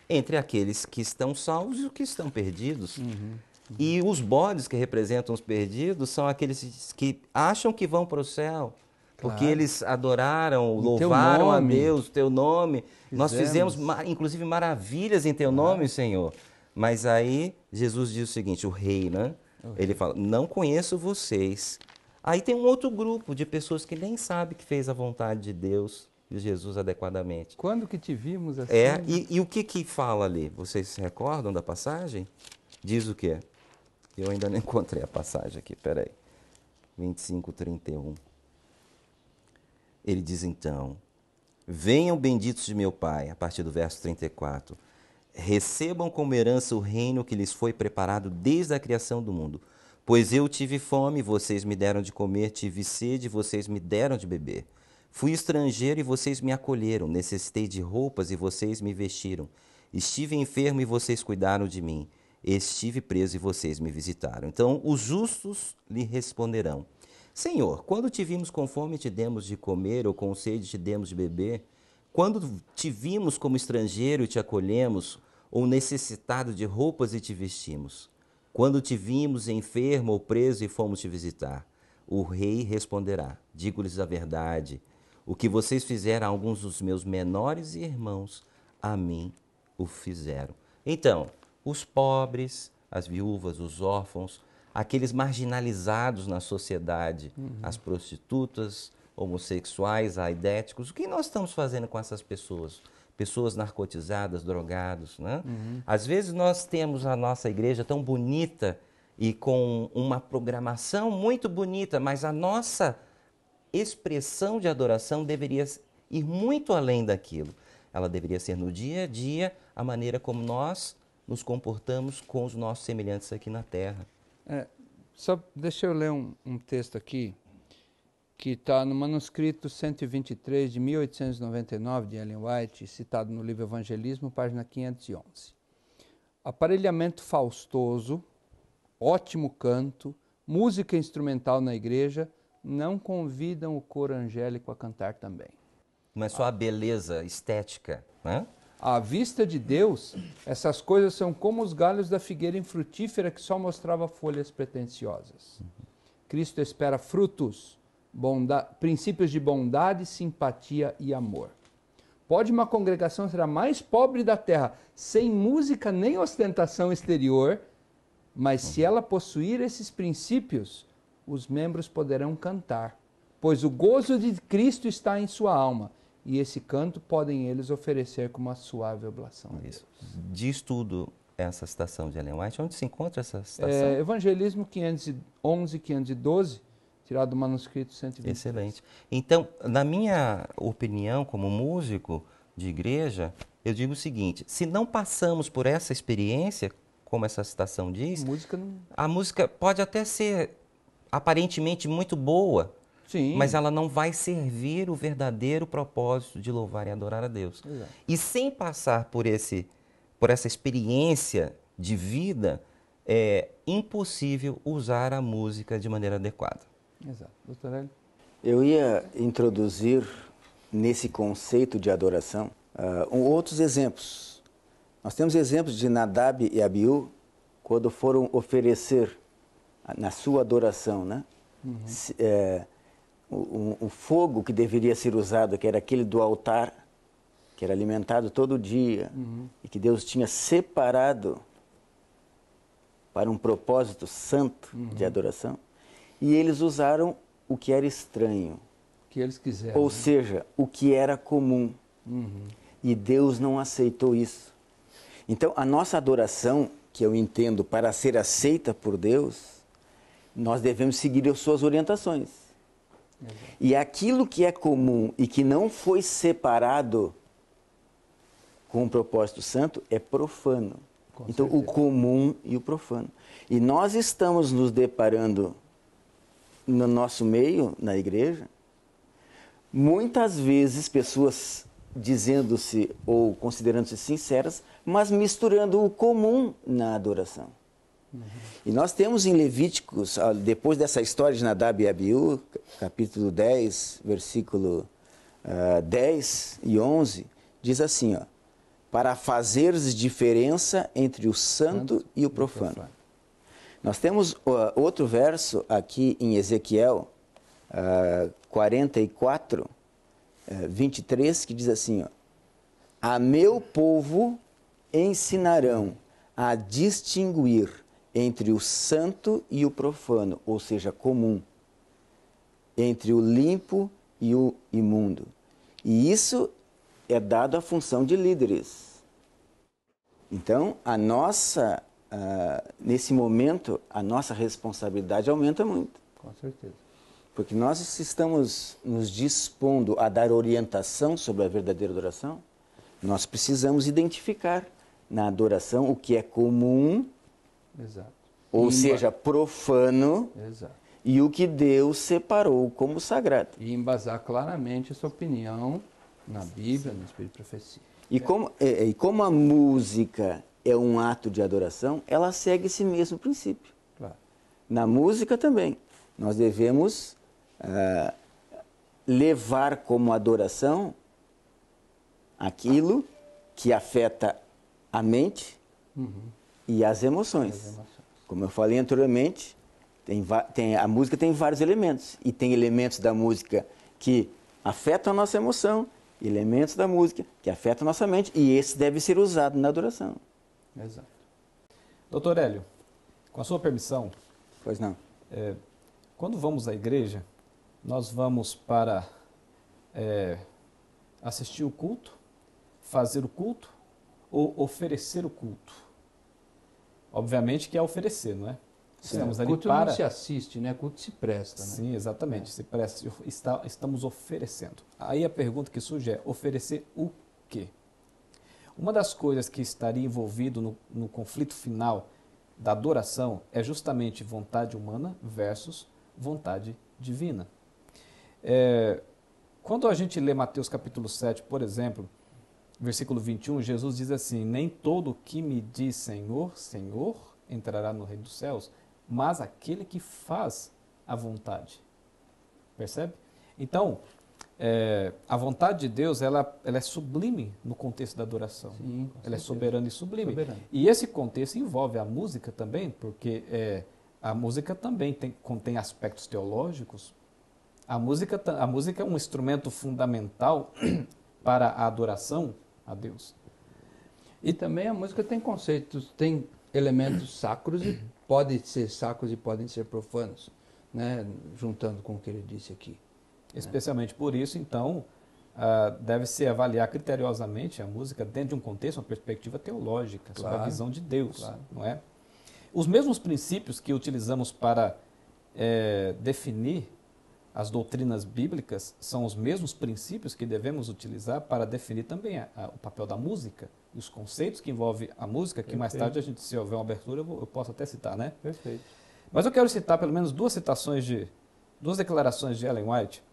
entre aqueles que estão salvos e os que estão perdidos. Uhum, uhum. E os bodes que representam os perdidos são aqueles que acham que vão para o céu, porque claro. eles adoraram, louvaram a Deus, o teu nome. Fizemos. Nós fizemos, inclusive, maravilhas em teu nome, Senhor. Mas aí Jesus diz o seguinte: o rei, né? Ele fala: Não conheço vocês. Aí tem um outro grupo de pessoas que nem sabe que fez a vontade de Deus, de Jesus adequadamente. Quando que te vimos assim? É, e, e o que que fala ali? Vocês se recordam da passagem? Diz o quê? Eu ainda não encontrei a passagem aqui, peraí. 25, 31. Ele diz então: Venham benditos de meu Pai, a partir do verso 34. Recebam como herança o reino que lhes foi preparado desde a criação do mundo. Pois eu tive fome, vocês me deram de comer, tive sede, vocês me deram de beber. Fui estrangeiro e vocês me acolheram, necessitei de roupas e vocês me vestiram. Estive enfermo e vocês cuidaram de mim. Estive preso e vocês me visitaram. Então os justos lhe responderão. Senhor, quando te vimos com fome, te demos de comer, ou com sede, te demos de beber. Quando te vimos como estrangeiro e te acolhemos, ou necessitado de roupas e te vestimos. Quando te vimos enfermo ou preso e fomos te visitar. O rei responderá: Digo-lhes a verdade. O que vocês fizeram a alguns dos meus menores irmãos, a mim o fizeram. Então, os pobres, as viúvas, os órfãos, aqueles marginalizados na sociedade, uhum. as prostitutas, homossexuais, aidéticos. O que nós estamos fazendo com essas pessoas? Pessoas narcotizadas, drogados, né? Uhum. Às vezes nós temos a nossa igreja tão bonita e com uma programação muito bonita, mas a nossa expressão de adoração deveria ir muito além daquilo. Ela deveria ser no dia a dia a maneira como nós nos comportamos com os nossos semelhantes aqui na terra. É, só deixa eu ler um, um texto aqui que está no manuscrito 123 de 1899 de Ellen White, citado no livro Evangelismo, página 511. Aparelhamento faustoso, ótimo canto, música instrumental na igreja não convidam o coro angélico a cantar também. Mas só a beleza estética, né? À vista de Deus, essas coisas são como os galhos da figueira infrutífera que só mostrava folhas pretensiosas. Cristo espera frutos, bondade, princípios de bondade, simpatia e amor. Pode uma congregação ser a mais pobre da terra, sem música nem ostentação exterior, mas se ela possuir esses princípios, os membros poderão cantar, pois o gozo de Cristo está em sua alma e esse canto podem eles oferecer como uma suave oblação. Isso. Diz tudo essa citação de Ellen White. Onde se encontra essa é, citação? É, Evangelismo 511, 512, tirado do manuscrito 120. Excelente. Então, na minha opinião, como músico de igreja, eu digo o seguinte: se não passamos por essa experiência, como essa citação diz, música não... a música pode até ser aparentemente muito boa, Sim. Mas ela não vai servir o verdadeiro propósito de louvar e adorar a Deus. Exato. É. E sem passar por, esse, por essa experiência de vida, é impossível usar a música de maneira adequada. Exato. Doutor Hélio? Eu ia introduzir nesse conceito de adoração uh, outros exemplos. Nós temos exemplos de Nadab e Abiú, quando foram oferecer na sua adoração, né? Uhum. Se, é, o, o, fogo que deveria ser usado, que era aquele do altar, que era alimentado todo dia, uhum. e que Deus tinha separado para um propósito santo uhum. de adoração, e eles usaram o que era estranho. Que eles quiseram. Ou né? seja, o que era comum. Uhum. E Deus não aceitou isso. Então, a nossa adoração, que eu entendo para ser aceita por Deus, nós devemos seguir as suas orientações. E aquilo que é comum e que não foi separado com o propósito santo é profano. Com então, certeza. o comum e o profano. E nós estamos nos deparando no nosso meio, na igreja, muitas vezes pessoas dizendo-se ou considerando-se sinceras, mas misturando o comum na adoração. E nós temos em Levíticos, ah, depois dessa história de Nadab e Abiú, capítulo 10, versículo uh, ah, 10 e 11, diz assim, ó, para fazeres diferença entre o santo, santo e o profano. profano. Nós temos uh, outro verso aqui em Ezequiel uh, 44, uh, 23, que diz assim: ó, A meu povo ensinarão a distinguir entre o santo e o profano, ou seja, comum, entre o limpo e o imundo. E isso é dado à função de líderes. Então, a nossa, uh, nesse momento, a nossa responsabilidade aumenta muito. Com certeza. Porque nós estamos nos dispondo a dar orientação sobre a verdadeira adoração, nós precisamos identificar na adoração o que é comum Exato. Ou seja, profano. Exato. E o que Deus separou como sagrado. E embasar claramente essa opinião na Bíblia, no Espírito de Profecia. E é. como, é, é, e como a música é um ato de adoração, ela segue esse mesmo princípio. Claro. Na música também. Nós devemos ah, levar como adoração aquilo que afeta a mente, uhum. E as emoções. as emoções. Como eu falei anteriormente, tem, tem, a música tem vários elementos. E tem elementos da música que afetam a nossa emoção, elementos da música que afetam a nossa mente, e esse deve ser usado na adoração. Exato. Doutor Hélio, com a sua permissão. Pois não. É, quando vamos à igreja, nós vamos para é, assistir o culto, fazer o culto ou oferecer o culto? obviamente, que é oferecer, não é? Estamos ali culto para... não se assiste, né? Culto se presta, né? Sim, exatamente. É. Se presta, está, estamos oferecendo. Aí a pergunta que surge é, oferecer o quê? Uma das coisas que estaria envolvido no, no conflito final da adoração é justamente vontade humana versus vontade divina. É, quando a gente lê Mateus capítulo 7, por exemplo, versículo 21, Jesus diz assim: Nem todo que me diz Senhor, Senhor entrará no reino dos céus, mas aquele que faz a vontade. Percebe? Então, é, a vontade de Deus ela, ela é sublime no contexto da adoração. Sim, ela é soberana e sublime. E esse contexto envolve a música também, porque é, a música também tem, contém aspectos teológicos. A música, a música é um instrumento fundamental para a adoração, a Deus. E também a música tem conceitos, tem elementos sacros e podem ser sacros e podem ser profanos, né? juntando com o que ele disse aqui. Né. Especialmente por isso, então, ah, deve-se avaliar criteriosamente a música dentro de um contexto, uma perspectiva teológica, claro, sobre a visão de Deus, claro. não é? Os mesmos princípios que utilizamos para é, definir as doutrinas bíblicas são os mesmos princípios que devemos utilizar para definir também a, a, o papel da música e os conceitos que envolve a música, que Perfeito. mais tarde, a gente, se houver uma abertura, eu, vou, eu, posso até citar, né? Perfeito. Mas eu quero citar pelo menos duas citações de. duas declarações de Ellen White.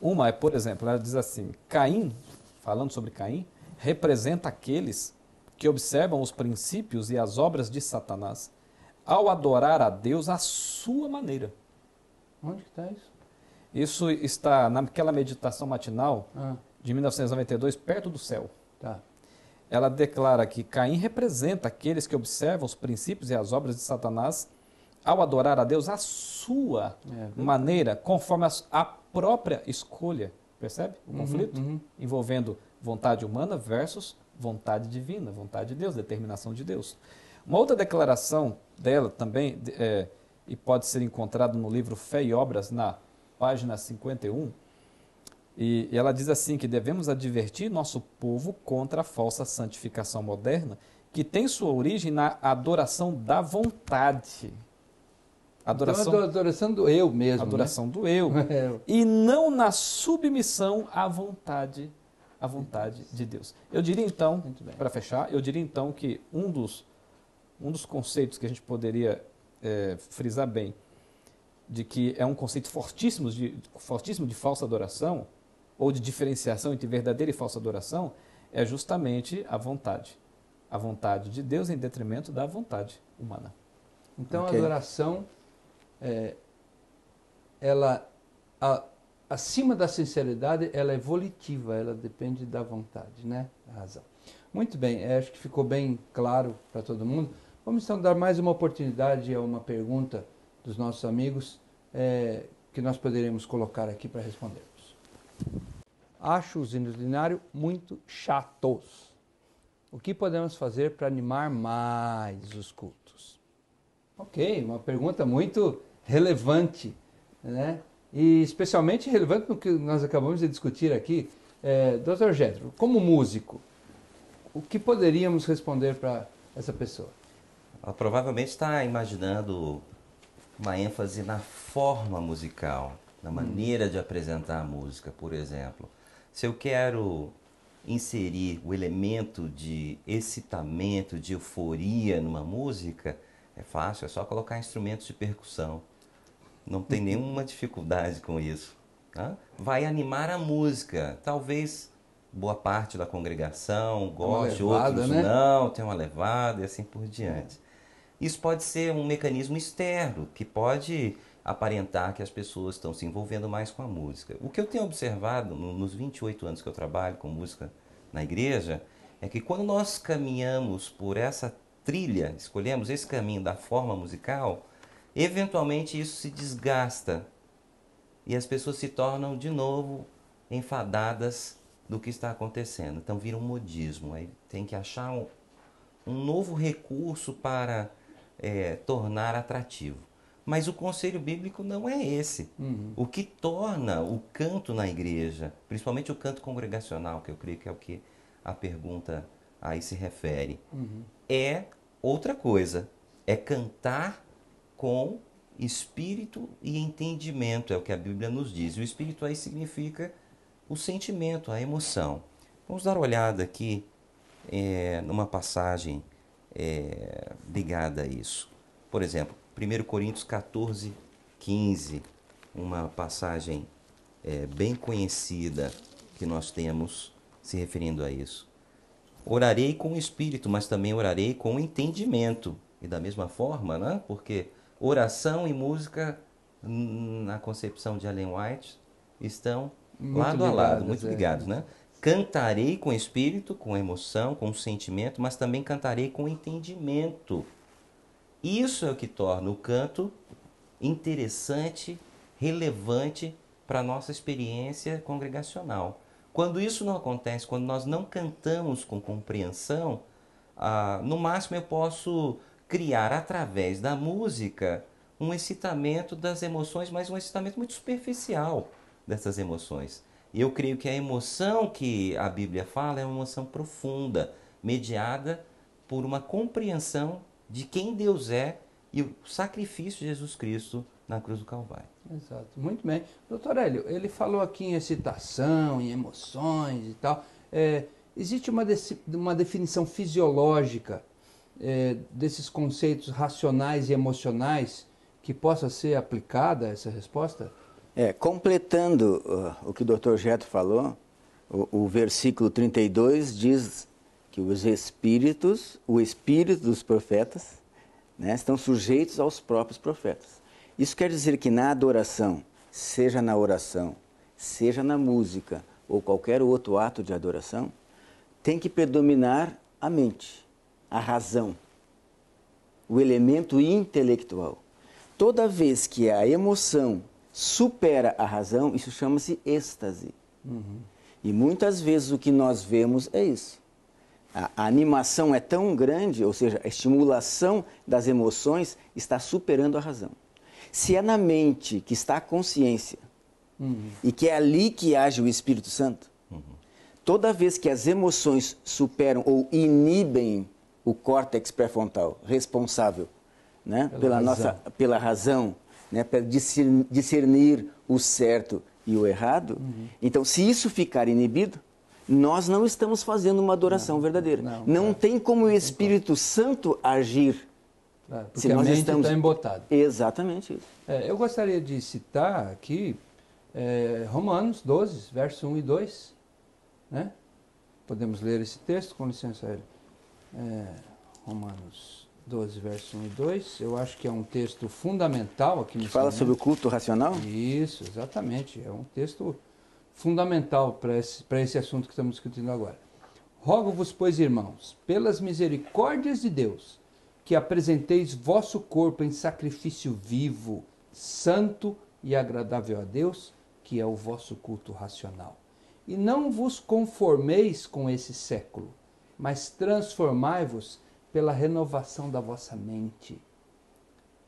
Uma é, por exemplo, ela diz assim: Caim, falando sobre Caim, representa aqueles que observam os princípios e as obras de Satanás ao adorar a Deus à sua maneira. Onde que está isso? Isso está naquela meditação matinal ah. de 1992, perto do céu. Tá. Ela declara que Caim representa aqueles que observam os princípios e as obras de Satanás ao adorar a Deus à sua é, maneira, conforme a, a, própria escolha. Percebe o uhum, conflito? Uhum. Envolvendo vontade humana versus vontade divina, vontade de Deus, determinação de Deus. Uma outra declaração dela também, é, e pode ser encontrada no livro Fé e Obras, na página 51, e ela diz assim que devemos advertir nosso povo contra a falsa santificação moderna, que tem sua origem na adoração da vontade. Adoração, então, adoração do eu mesmo. Né? Adoração né? do eu. É e não na submissão à vontade, à vontade de Deus. Eu diria então, para fechar, eu diria então que um dos, um dos conceitos que a gente poderia é, frisar bem de que é um conceito fortíssimo de, fortíssimo de falsa adoração, ou de diferenciação entre verdadeira e falsa adoração, é justamente a vontade. A vontade de Deus em detrimento da vontade humana. Então okay. a adoração, é, ela, a, acima da sinceridade, ela é volitiva, ela depende da vontade, né? Da razão. Muito bem, é, acho que ficou bem claro para todo mundo. Vamos então dar mais uma oportunidade a uma pergunta dos nossos amigos é, que nós poderemos colocar aqui para respondermos. Acho os hinos linários muito chatos. O que podemos fazer para animar mais os cultos? Ok, uma pergunta muito relevante, né? E especialmente relevante no que nós acabamos de discutir aqui. É, Dr. como músico, o que poderíamos responder para essa pessoa? Ela ah, provavelmente está imaginando uma ênfase na forma musical, na hum. maneira de apresentar a música, por exemplo. Se eu quero inserir o elemento de excitamento, de euforia numa música, é fácil, é só colocar instrumentos de percussão. Não tem nenhuma dificuldade com isso. Tá? Vai animar a música. Talvez boa parte da congregação goste, levada, outros né? não, tem uma levada e assim por diante. Isso pode ser um mecanismo externo que pode aparentar que as pessoas estão se envolvendo mais com a música. O que eu tenho observado nos 28 anos que eu trabalho com música na igreja é que quando nós caminhamos por essa trilha, escolhemos esse caminho da forma musical, eventualmente isso se desgasta e as pessoas se tornam de novo enfadadas do que está acontecendo. Então vira um modismo, aí tem que achar um, um novo recurso para é, tornar atrativo. Mas o conselho bíblico não é esse. Uhum. O que torna o canto na igreja, principalmente o canto congregacional, que eu creio que é o que a pergunta aí se refere, uhum. é outra coisa. É cantar com espírito e entendimento, é o que a Bíblia nos diz. E o espírito aí significa o sentimento, a emoção. Vamos dar uma olhada aqui é, numa passagem é, ligada a isso. Por exemplo, 1 Coríntios 14, 15, uma passagem é, bem conhecida que nós temos se referindo a isso. Orarei com o espírito, mas também orarei com o entendimento. E da mesma forma, né? porque oração e música, na concepção de Allen White, estão muito lado a lado, muito é. ligados. Né? Cantarei com espírito, com emoção, com sentimento, mas também cantarei com entendimento. Isso é o que torna o canto interessante, relevante para a nossa experiência congregacional. Quando isso não acontece, quando nós não cantamos com compreensão, ah, no máximo eu posso criar através da música um excitamento das emoções, mas um excitamento muito superficial dessas emoções. E eu creio que a emoção que a Bíblia fala é uma emoção profunda, mediada por uma compreensão de quem Deus é e o sacrifício de Jesus Cristo na cruz do Calvário. Exato, muito bem. Doutor Hélio, ele falou aqui em excitação, em emoções e tal. É, existe uma, uma definição fisiológica é, desses conceitos racionais e emocionais que possa ser aplicada a essa resposta? É, completando uh, o que o Dr. Geto falou, o, o, versículo 32 diz que os espíritos, o espírito dos profetas, né, estão sujeitos aos próprios profetas. Isso quer dizer que na adoração, seja na oração, seja na música ou qualquer outro ato de adoração, tem que predominar a mente, a razão, o elemento intelectual. Toda vez que a emoção supera a razão, isso chama-se êxtase. Uhum. E muitas vezes o que nós vemos é isso. A, a animação é tão grande, ou seja, a estimulação das emoções está superando a razão. Se é na mente que está a consciência uhum. e que é ali que age o Espírito Santo, uhum. toda vez que as emoções superam ou inibem o córtex pré-frontal responsável né, pela, pela nossa pela razão né, para discernir o certo e o errado. Uhum. Então, se isso ficar inibido, nós não estamos fazendo uma adoração não, verdadeira. Não, não é. tem como o Espírito Santo agir. É, se nós tá estamos tá Exatamente isso. É, eu gostaria de citar aqui é, Romanos 12, verso 1 e 2. Né? Podemos ler esse texto, com licença, é, Romanos 12, verso 1 e 2. Eu acho que é um texto fundamental aqui no fala momento. sobre o culto racional? Isso, exatamente. É um texto fundamental para esse, para esse assunto que estamos discutindo agora. Rogo-vos, pois, irmãos, pelas misericórdias de Deus, que apresenteis vosso corpo em sacrifício vivo, santo e agradável a Deus, que é o vosso culto racional. E não vos conformeis com esse século, mas transformai-vos pela renovação da vossa mente,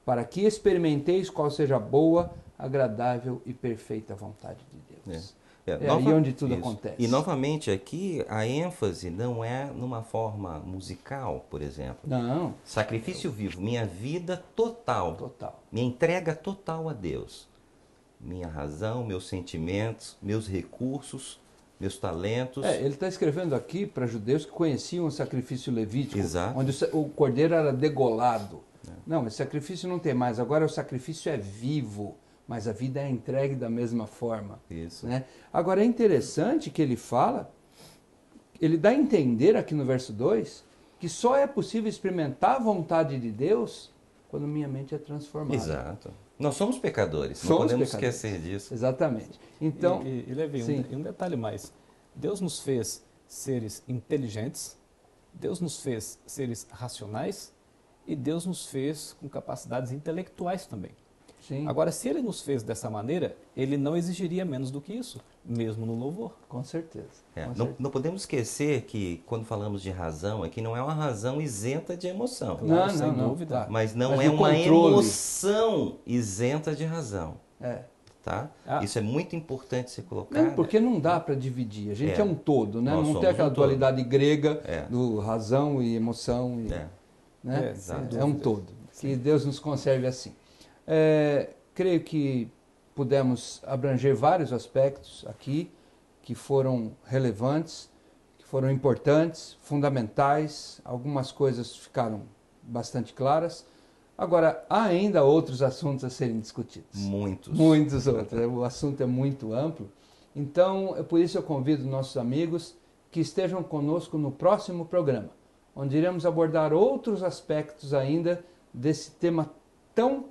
para que experimenteis qual seja a boa, agradável e perfeita vontade de Deus. É, é, é nova... aí onde tudo Isso. acontece. E novamente aqui a ênfase não é numa forma musical, por exemplo. Não. Sacrifício vivo, minha vida total. Total. Minha entrega total a Deus. Minha razão, meus sentimentos, meus recursos, meus talentos. É, ele está escrevendo aqui para judeus que conheciam o sacrifício levítico, Exato. onde o cordeiro era degolado. É. Não, esse sacrifício não tem mais, agora o sacrifício é vivo, mas a vida é entregue da mesma forma. Isso. Né? Agora é interessante que ele fala, ele dá a entender aqui no verso 2 que só é possível experimentar a vontade de Deus quando minha mente é transformada. Exato. Nós somos pecadores, somos não podemos pecadores. esquecer disso. Exatamente. Então, e, e, e Levi, um, um detalhe mais. Deus nos fez seres inteligentes, Deus nos fez seres racionais e Deus nos fez com capacidades intelectuais também. Sim. Agora, se ele nos fez dessa maneira, ele não exigiria menos do que isso, mesmo no louvor. Com certeza. É, Com não, certeza. não, podemos esquecer que, quando falamos de razão, aqui é que não é uma razão isenta de emoção. Não, não sem não, dúvida. Tá. Mas não Mas é uma controle. emoção isenta de razão. É. Tá? Ah. Isso é muito importante se colocar. Não, porque não dá para dividir. A gente é. é, um todo, né? Nós não tem aquela um dualidade todo. grega é. do razão e emoção. E, é. né? é. um todo. Que Deus nos conserve assim. É, creio que pudemos abranger vários aspectos aqui que foram relevantes, que foram importantes, fundamentais. Algumas coisas ficaram bastante claras. Agora, há ainda outros assuntos a serem discutidos. Muitos. Muitos outros. o assunto é muito amplo. Então, é por isso eu convido nossos amigos que estejam conosco no próximo programa, onde iremos abordar outros aspectos ainda desse tema tão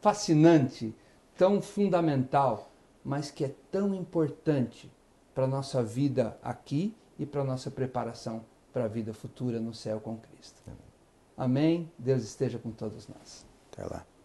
fascinante, tão fundamental, mas que é tão importante para a nossa vida aqui e para a nossa preparação para a vida futura no céu com Cristo. Amém. Amém. Deus esteja com todos nós. Até lá.